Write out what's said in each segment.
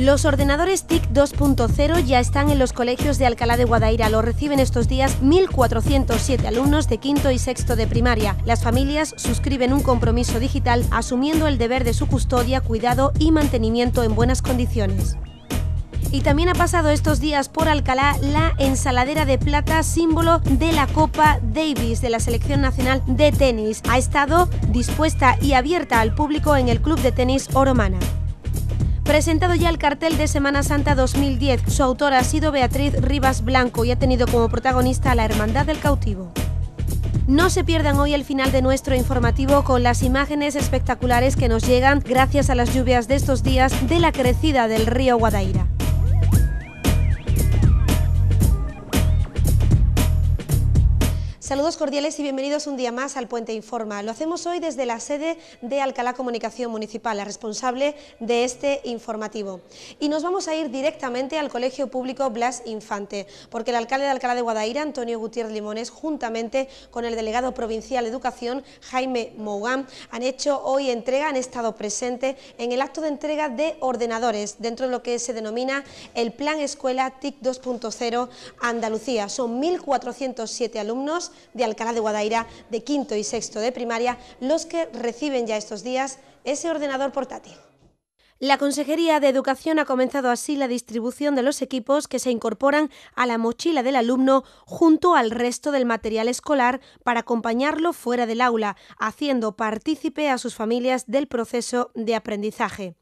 Los ordenadores TIC 2.0 ya están en los colegios de Alcalá de Guadaira. Lo reciben estos días 1.407 alumnos de quinto y sexto de primaria. Las familias suscriben un compromiso digital asumiendo el deber de su custodia, cuidado y mantenimiento en buenas condiciones. Y también ha pasado estos días por Alcalá la ensaladera de plata, símbolo de la Copa Davis de la Selección Nacional de Tenis. Ha estado dispuesta y abierta al público en el Club de Tenis Oromana presentado ya el cartel de Semana Santa 2010. Su autora ha sido Beatriz Rivas Blanco y ha tenido como protagonista a la Hermandad del Cautivo. No se pierdan hoy el final de nuestro informativo con las imágenes espectaculares que nos llegan gracias a las lluvias de estos días de la crecida del río Guadaira. Saludos cordiales y bienvenidos un día más al Puente Informa. Lo hacemos hoy desde la sede de Alcalá Comunicación Municipal, la responsable de este informativo. Y nos vamos a ir directamente al Colegio Público Blas Infante, porque el alcalde de Alcalá de Guadaira, Antonio Gutiérrez Limones, juntamente con el delegado provincial de Educación, Jaime Mougan... han hecho hoy entrega, han estado presentes en el acto de entrega de ordenadores dentro de lo que se denomina el Plan Escuela TIC 2.0 Andalucía. Son 1.407 alumnos de Alcalá de Guadaira de quinto y sexto de primaria, los que reciben ya estos días ese ordenador portátil. La Consejería de Educación ha comenzado así la distribución de los equipos que se incorporan a la mochila del alumno junto al resto del material escolar para acompañarlo fuera del aula, haciendo partícipe a sus familias del proceso de aprendizaje.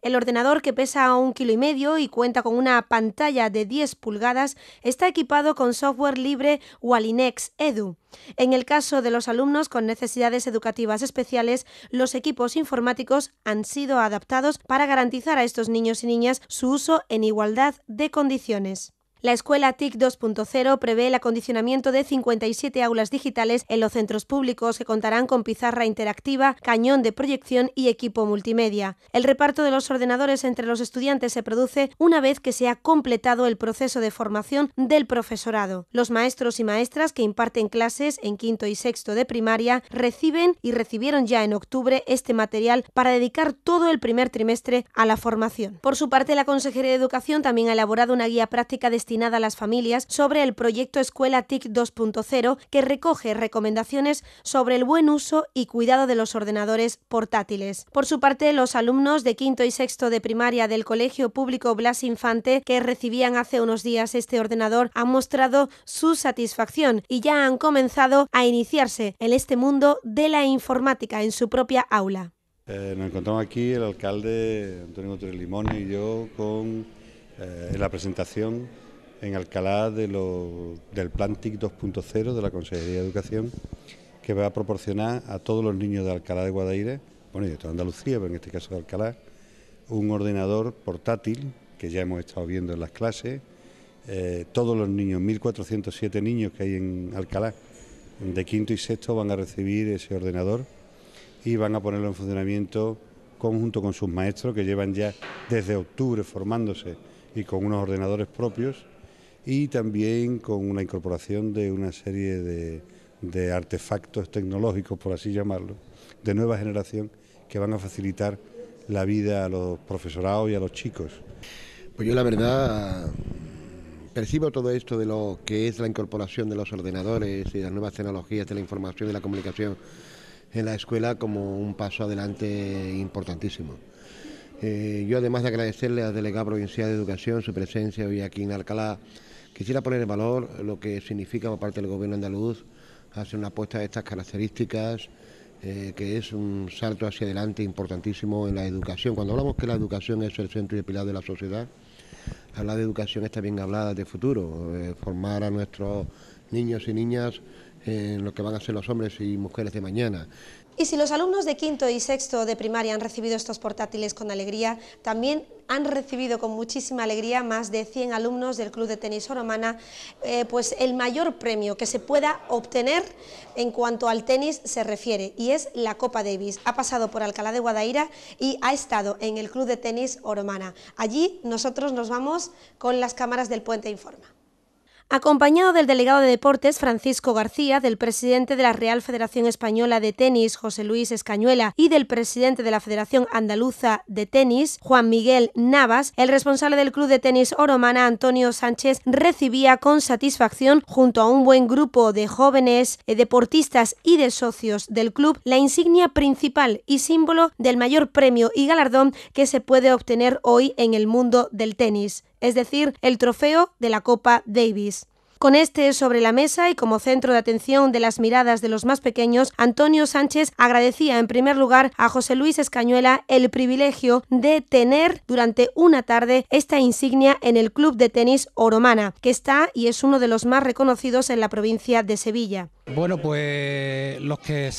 El ordenador, que pesa un kilo y medio y cuenta con una pantalla de 10 pulgadas, está equipado con software libre Walinex Edu. En el caso de los alumnos con necesidades educativas especiales, los equipos informáticos han sido adaptados para garantizar a estos niños y niñas su uso en igualdad de condiciones. La escuela TIC 2.0 prevé el acondicionamiento de 57 aulas digitales en los centros públicos que contarán con pizarra interactiva, cañón de proyección y equipo multimedia. El reparto de los ordenadores entre los estudiantes se produce una vez que se ha completado el proceso de formación del profesorado. Los maestros y maestras que imparten clases en quinto y sexto de primaria reciben y recibieron ya en octubre este material para dedicar todo el primer trimestre a la formación. Por su parte, la Consejería de Educación también ha elaborado una guía práctica de destinada a las familias sobre el proyecto Escuela TIC 2.0 que recoge recomendaciones sobre el buen uso y cuidado de los ordenadores portátiles. Por su parte, los alumnos de quinto y sexto de primaria del Colegio Público Blas Infante que recibían hace unos días este ordenador han mostrado su satisfacción y ya han comenzado a iniciarse en este mundo de la informática en su propia aula. Eh, nos encontramos aquí el alcalde Antonio Gutiérrez Limón y yo con eh, la presentación en Alcalá de lo, del Plan TIC 2.0 de la Consejería de Educación, que va a proporcionar a todos los niños de Alcalá de Guadaire, bueno, y de toda Andalucía, pero en este caso de Alcalá, un ordenador portátil, que ya hemos estado viendo en las clases, eh, todos los niños, 1.407 niños que hay en Alcalá, de quinto y sexto, van a recibir ese ordenador y van a ponerlo en funcionamiento conjunto con sus maestros que llevan ya desde octubre formándose y con unos ordenadores propios y también con la incorporación de una serie de, artefactos tecnológicos, por así llamarlo, de nueva generación que van a facilitar la vida a los profesorados y a los chicos. Pues yo la verdad percibo todo esto de lo que es la incorporación de los ordenadores y las nuevas tecnologías de la información y la comunicación en la escuela como un paso adelante importantísimo. Eh, yo además de agradecerle al delegado provincial de educación su presencia hoy aquí en Alcalá, Quisiera poner en valor lo que significa por parte del Gobierno andaluz hacer una apuesta de estas características, eh, que es un salto hacia adelante importantísimo en la educación. Cuando hablamos que la educación es el centro y el pilar de la sociedad, hablar de educación está bien hablada de futuro, eh, formar a nuestros niños y niñas en lo que van a ser los hombres y mujeres de mañana. Y si los alumnos de quinto y sexto de primaria han recibido estos portátiles con alegría, también han recibido con muchísima alegría más de 100 alumnos del Club de Tenis Oromana eh, pues el mayor premio que se pueda obtener en cuanto al tenis se refiere y es la Copa Davis. Ha pasado por Alcalá de Guadaira y ha estado en el Club de Tenis Oromana. Allí nosotros nos vamos con las cámaras del Puente Informa acompañado del delegado de deportes Francisco García, del presidente de la Real Federación Española de Tenis José Luis Escañuela y del presidente de la Federación Andaluza de Tenis Juan Miguel Navas, el responsable del club de tenis Oromana Antonio Sánchez recibía con satisfacción junto a un buen grupo de jóvenes eh, deportistas y de socios del club la insignia principal y símbolo del mayor premio y galardón que se puede obtener hoy en el mundo del tenis, es decir, el trofeo de la Copa Davis. Con este sobre la mesa y como centro de atención de las miradas de los más pequeños, Antonio Sánchez agradecía en primer lugar a José Luis Escañuela el privilegio de tener durante una tarde esta insignia en el Club de Tenis Oromana, que está y es uno de los más reconocidos en la provincia de Sevilla. Bueno, pues los que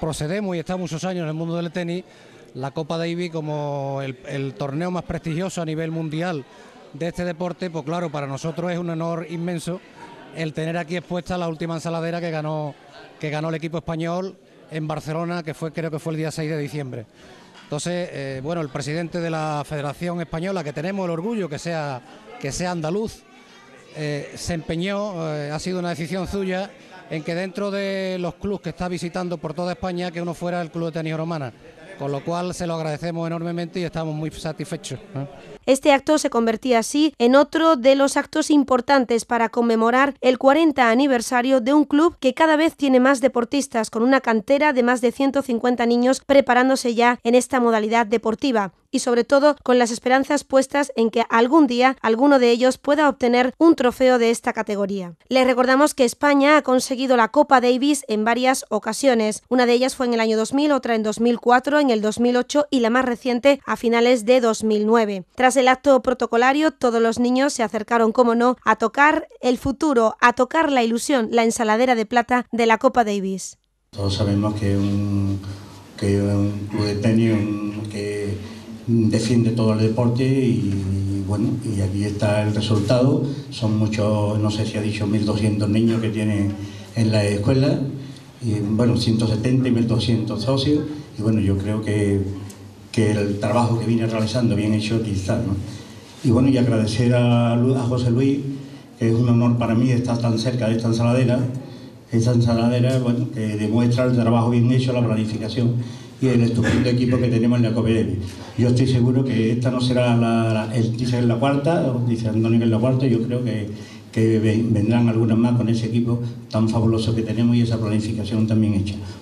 procedemos y estamos muchos años en el mundo del tenis, la Copa Davis como el, torneo más prestigioso a nivel mundial de este deporte, pues claro, para nosotros es un honor inmenso el tener aquí expuesta la última ensaladera que ganó, que ganó el equipo español en Barcelona, que fue creo que fue el día 6 de diciembre. Entonces, eh, bueno, el presidente de la Federación Española, que tenemos el orgullo que sea, que sea andaluz, eh, se empeñó, eh, ha sido una decisión suya, en que dentro de los clubes que está visitando por toda España, que uno fuera el Club de Tenis Romana con lo cual se lo agradecemos enormemente y estamos muy satisfechos. Este acto se convertía así en otro de los actos importantes para conmemorar el 40 aniversario de un club que cada vez tiene más deportistas, con una cantera de más de 150 niños preparándose ya en esta modalidad deportiva y sobre todo con las esperanzas puestas en que algún día alguno de ellos pueda obtener un trofeo de esta categoría. Les recordamos que España ha conseguido la Copa Davis en varias ocasiones. Una de ellas fue en el año 2000, otra en 2004, en el 2008 y la más reciente a finales de 2009. Tras el acto protocolario, todos los niños se acercaron, como no, a tocar el futuro, a tocar la ilusión, la ensaladera de plata de la Copa Davis. Todos sabemos que un, que un club de que defiende todo el deporte y bueno, y aquí está el resultado. Son muchos, no sé si ha dicho 1.200 niños que tiene en la escuela, y, bueno, 170 y 1.200 socios y bueno, yo creo que, el trabajo que viene realizando, bien hecho, quizás. ¿no? Y bueno, y agradecer a, a José Luis, que es un honor para mí estar tan cerca de esta ensaladera esa ensaladera que demuestra el trabajo bien hecho, la planificación y el estupendo equipo que tenemos en la Copedevi. Yo estoy seguro que esta no será la, dice la cuarta, dice Antonio que es la cuarta, yo creo que, que vendrán algunas más con ese equipo tan fabuloso que tenemos y esa planificación también hecha.